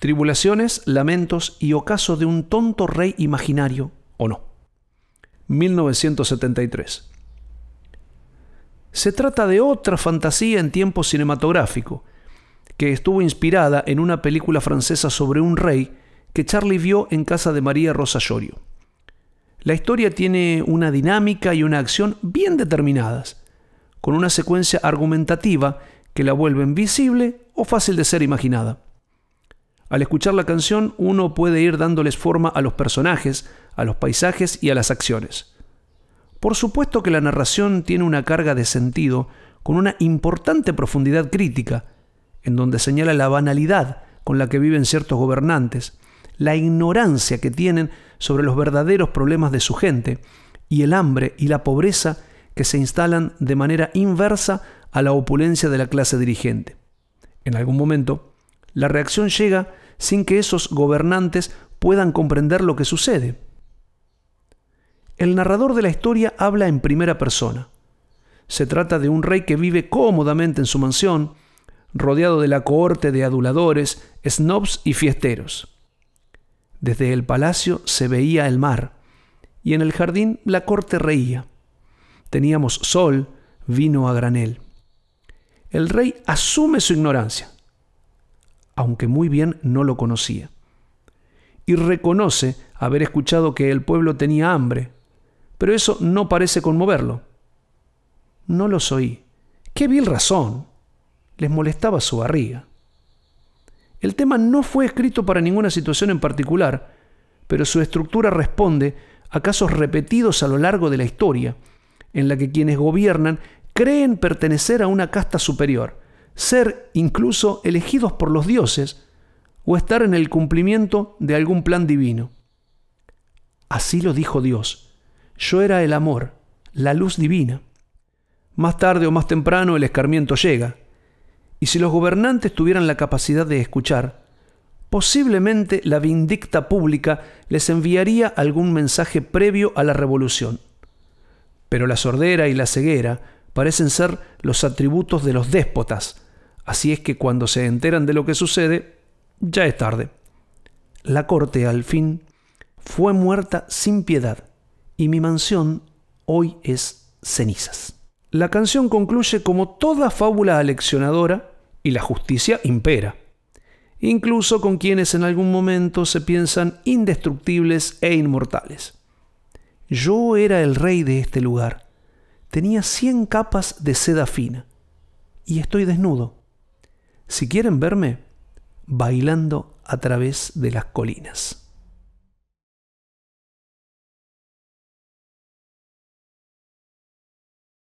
Tribulaciones, lamentos y ocaso de un tonto rey imaginario, ¿o no? 1973. Se trata de otra fantasía en tiempo cinematográfico, que estuvo inspirada en una película francesa sobre un rey que Charlie vio en casa de María Rosa Llorio. La historia tiene una dinámica y una acción bien determinadas, con una secuencia argumentativa que la vuelven visible o fácil de ser imaginada. Al escuchar la canción uno puede ir dándoles forma a los personajes, a los paisajes y a las acciones. Por supuesto que la narración tiene una carga de sentido con una importante profundidad crítica, en donde señala la banalidad con la que viven ciertos gobernantes, la ignorancia que tienen sobre los verdaderos problemas de su gente y el hambre y la pobreza que se instalan de manera inversa a la opulencia de la clase dirigente. En algún momento, la reacción llega a sin que esos gobernantes puedan comprender lo que sucede. El narrador de la historia habla en primera persona. Se trata de un rey que vive cómodamente en su mansión, rodeado de la cohorte de aduladores, snobs y fiesteros. Desde el palacio se veía el mar, y en el jardín la corte reía. Teníamos sol, vino a granel. El rey asume su ignorancia, aunque muy bien no lo conocía. Y reconoce haber escuchado que el pueblo tenía hambre, pero eso no parece conmoverlo. No los oí. ¡Qué vil razón! Les molestaba su barriga. El tema no fue escrito para ninguna situación en particular, pero su estructura responde a casos repetidos a lo largo de la historia, en la que quienes gobiernan creen pertenecer a una casta superior, ser incluso elegidos por los dioses o estar en el cumplimiento de algún plan divino. Así lo dijo Dios. Yo era el amor, la luz divina. Más tarde o más temprano el escarmiento llega. Y si los gobernantes tuvieran la capacidad de escuchar, posiblemente la vindicta pública les enviaría algún mensaje previo a la revolución. Pero la sordera y la ceguera parecen ser los atributos de los déspotas, así es que cuando se enteran de lo que sucede, ya es tarde. La corte, al fin, fue muerta sin piedad, y mi mansión hoy es cenizas. La canción concluye como toda fábula aleccionadora, y la justicia impera, incluso con quienes en algún momento se piensan indestructibles e inmortales. Yo era el rey de este lugar, tenía cien capas de seda fina. Y estoy desnudo. Si quieren verme, bailando a través de las colinas.